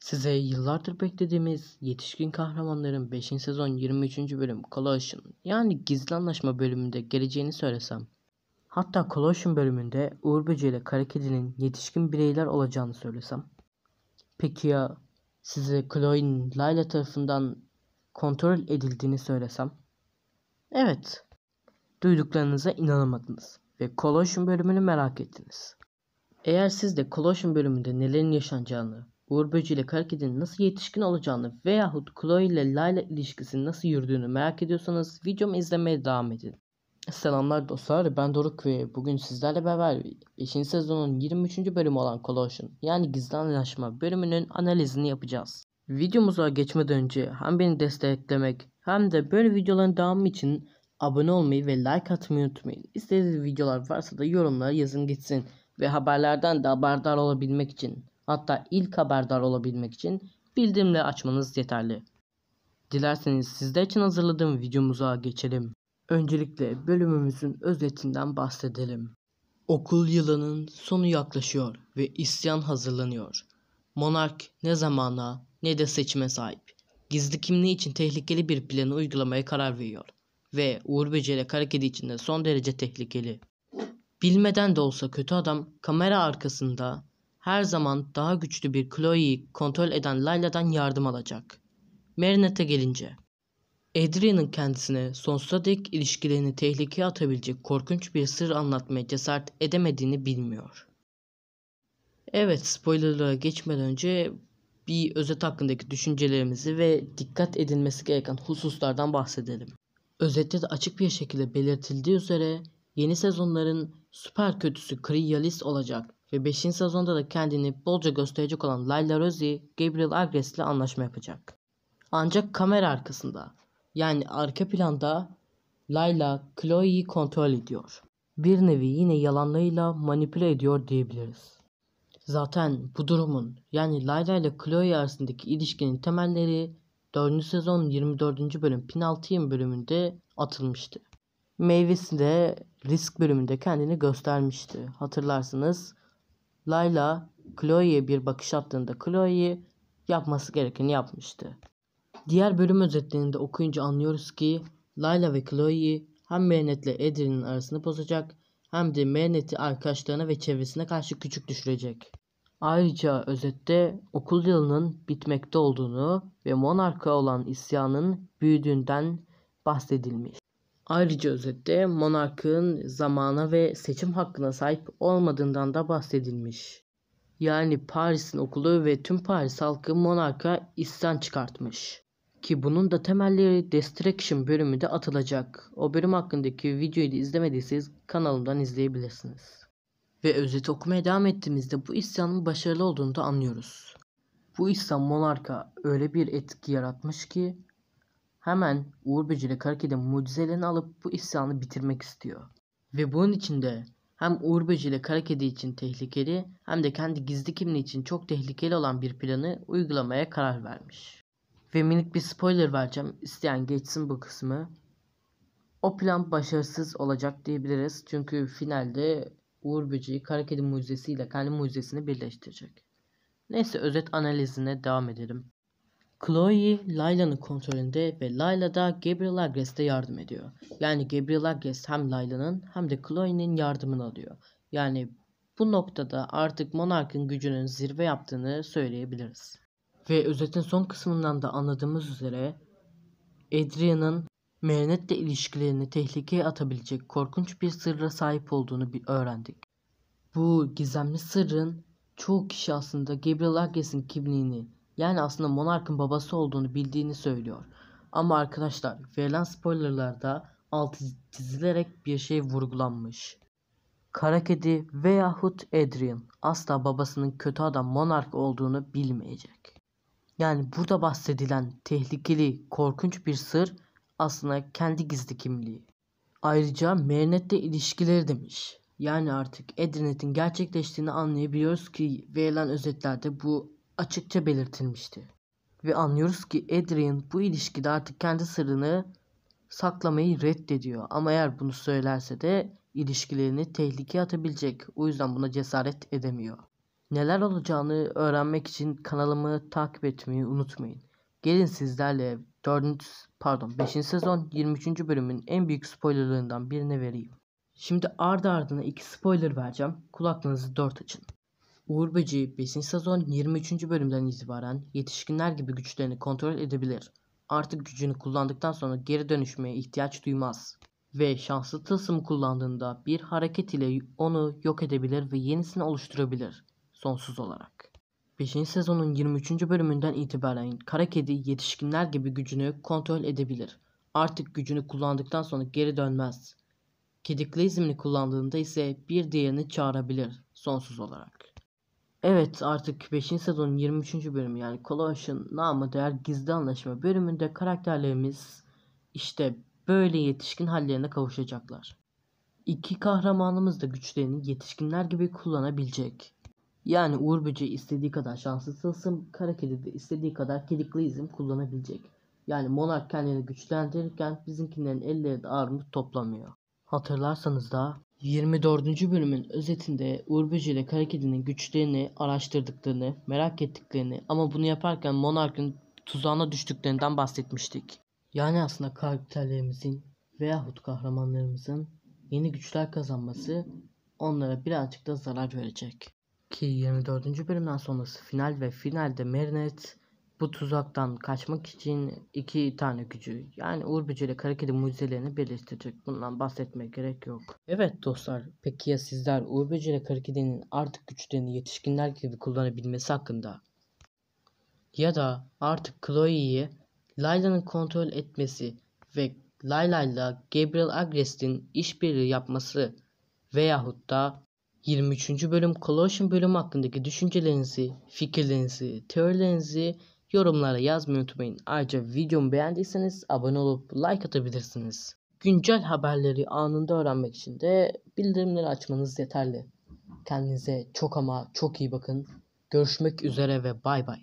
Size yıllardır beklediğimiz Yetişkin Kahramanların 5. sezon 23. bölüm Colossian yani Gizli Anlaşma bölümünde geleceğini söylesem. Hatta Colossian bölümünde Uğur Böce ile Kara Kedi'nin yetişkin bireyler olacağını söylesem. Peki ya size Chloe'nin Layla tarafından kontrol edildiğini söylesem? Evet. Duyduklarınıza inanamadınız ve Colossian bölümünü merak ettiniz. Eğer siz de Colossian bölümünde nelerin yaşanacağını Uğur Böcü ile Kara nasıl yetişkin olacağını veyahut Chloe ile Layla ilişkisinin nasıl yürüdüğünü merak ediyorsanız videomu izlemeye devam edin. Selamlar dostlar ben Doruk ve bugün sizlerle beraber 5. sezonun 23. bölümü olan Collusion yani gizli anlaşma bölümünün analizini yapacağız. Videomuza geçmeden önce hem beni desteklemek hem de böyle videoların devamı için abone olmayı ve like atmayı unutmayın. İstediğiniz videolar varsa da yorumlara yazın gitsin ve haberlerden de haberdar olabilmek için. Hatta ilk haberdar olabilmek için bildirimleri açmanız yeterli. Dilerseniz sizler için hazırladığım videomuza geçelim. Öncelikle bölümümüzün özetinden bahsedelim. Okul yılının sonu yaklaşıyor ve isyan hazırlanıyor. Monark ne zamana ne de seçime sahip. Gizli kimliği için tehlikeli bir planı uygulamaya karar veriyor. Ve Uğur Böcelek hareketi için de son derece tehlikeli. Bilmeden de olsa kötü adam kamera arkasında her zaman daha güçlü bir Chloe'yi kontrol eden Layla'dan yardım alacak. Marinette'e gelince. Adrian'ın kendisine sonsuza dek ilişkilerini tehlikeye atabilecek korkunç bir sır anlatmaya cesaret edemediğini bilmiyor. Evet spoilerlara geçmeden önce bir özet hakkındaki düşüncelerimizi ve dikkat edilmesi gereken hususlardan bahsedelim. Özette de açık bir şekilde belirtildiği üzere yeni sezonların süper kötüsü Kriyalis olacak ve 5. sezonda da kendini bolca gösterecek olan Layla Rosie, Gabriel Agres ile anlaşma yapacak. Ancak kamera arkasında, yani arka planda Layla Chloe'yi kontrol ediyor. Bir nevi yine yalanlarıyla manipüle ediyor diyebiliriz. Zaten bu durumun yani Layla ile Chloe arasındaki ilişkinin temelleri 4. sezon 24. bölüm penaltı bölümünde atılmıştı. Meyvesi de risk bölümünde kendini göstermişti. Hatırlarsınız Layla Chloe'ye bir bakış attığında Chloe yapması gerekeni yapmıştı. Diğer bölüm özetlerinde okuyunca anlıyoruz ki Layla ve Chloe hem Mehmet Edrin'in arasını bozacak hem de Mehmet'i arkadaşlarına ve çevresine karşı küçük düşürecek. Ayrıca özette okul yılının bitmekte olduğunu ve monarka olan isyanın büyüdüğünden bahsedilmiş. Ayrıca özette monarkın zamana ve seçim hakkına sahip olmadığından da bahsedilmiş. Yani Paris'in okulu ve tüm Paris halkı monarka isyan çıkartmış. Ki bunun da temelleri Destruction bölümü atılacak. O bölüm hakkındaki videoyu da izlemediyseniz kanalımdan izleyebilirsiniz. Ve özet okumaya devam ettiğimizde bu isyanın başarılı olduğunu da anlıyoruz. Bu isyan monarka öyle bir etki yaratmış ki hemen Uğur Böceli Karakedi mucizelerini alıp bu isyanı bitirmek istiyor. Ve bunun için de hem Uğur Böceli Karakedi için tehlikeli hem de kendi gizli kimliği için çok tehlikeli olan bir planı uygulamaya karar vermiş. Ve minik bir spoiler vereceğim. isteyen geçsin bu kısmı. O plan başarısız olacak diyebiliriz. Çünkü finalde Uğur Böceği Karakedi mucizesiyle kendi mucizesini birleştirecek. Neyse özet analizine devam edelim. Chloe, Layla'nın kontrolünde ve Layla da Gabriel Agres'te yardım ediyor. Yani Gabriel Agres hem Layla'nın hem de Chloe'nin yardımını alıyor. Yani bu noktada artık Monark'ın gücünün zirve yaptığını söyleyebiliriz. Ve özetin son kısmından da anladığımız üzere Adrian'ın Marinette'le ilişkilerini tehlikeye atabilecek korkunç bir sırra sahip olduğunu bir öğrendik. Bu gizemli sırrın çoğu kişi aslında Gabriel Agres'in kimliğini yani aslında Monark'ın babası olduğunu bildiğini söylüyor. Ama arkadaşlar verilen spoilerlarda altı çizilerek bir şey vurgulanmış. Kara kedi veyahut Adrian asla babasının kötü adam Monark olduğunu bilmeyecek. Yani burada bahsedilen tehlikeli, korkunç bir sır aslında kendi gizli kimliği. Ayrıca Marinette'le ilişkileri demiş. Yani artık Edrinet'in gerçekleştiğini anlayabiliyoruz ki verilen özetlerde bu açıkça belirtilmişti. Ve anlıyoruz ki Adrian bu ilişkide artık kendi sırrını saklamayı reddediyor. Ama eğer bunu söylerse de ilişkilerini tehlikeye atabilecek. O yüzden buna cesaret edemiyor. Neler olacağını öğrenmek için kanalımı takip etmeyi unutmayın. Gelin sizlerle 4. pardon 5. sezon 23. bölümün en büyük spoilerlarından birine vereyim. Şimdi ardı ardına iki spoiler vereceğim. Kulaklarınızı dört açın. Uğur Böceği 5. sezon 23. bölümden itibaren yetişkinler gibi güçlerini kontrol edebilir. Artık gücünü kullandıktan sonra geri dönüşmeye ihtiyaç duymaz. Ve şanslı tılsımı kullandığında bir hareket ile onu yok edebilir ve yenisini oluşturabilir. Sonsuz olarak. 5. sezonun 23. bölümünden itibaren Kara Kedi yetişkinler gibi gücünü kontrol edebilir. Artık gücünü kullandıktan sonra geri dönmez. Kedi klizmini kullandığında ise bir diğerini çağırabilir sonsuz olarak. Evet artık 5. sezonun 23. bölümü yani Colossian namı değer gizli anlaşma bölümünde karakterlerimiz işte böyle yetişkin hallerine kavuşacaklar. İki kahramanımız da güçlerini yetişkinler gibi kullanabilecek. Yani Uğur Böceği istediği kadar şanslı tılsım, kara kedi de istediği kadar kedikli izim kullanabilecek. Yani monark kendini güçlendirirken bizimkilerin elleri de ağır armut toplamıyor. Hatırlarsanız da 24. bölümün özetinde Uğur ile Kara güçlerini araştırdıklarını, merak ettiklerini ama bunu yaparken Monark'ın tuzağına düştüklerinden bahsetmiştik. Yani aslında karakterlerimizin veyahut kahramanlarımızın yeni güçler kazanması onlara birazcık da zarar verecek. Ki 24. bölümden sonrası final ve finalde Marinette bu tuzaktan kaçmak için iki tane gücü yani Uğur Bücü ile Kara Kedi mucizelerini birleştirecek. Bundan bahsetmeye gerek yok. Evet dostlar peki ya sizler Uğur Bücü ile Kara Kedi'nin artık güçlerini yetişkinler gibi kullanabilmesi hakkında ya da artık Chloe'yi Layla'nın kontrol etmesi ve Layla ile Gabriel Agrest'in işbirliği yapması veyahut da 23. bölüm Colossian bölümü hakkındaki düşüncelerinizi, fikirlerinizi, teorilerinizi Yorumlara yazmayı unutmayın. Ayrıca videomu beğendiyseniz abone olup like atabilirsiniz. Güncel haberleri anında öğrenmek için de bildirimleri açmanız yeterli. Kendinize çok ama çok iyi bakın. Görüşmek üzere ve bay bay.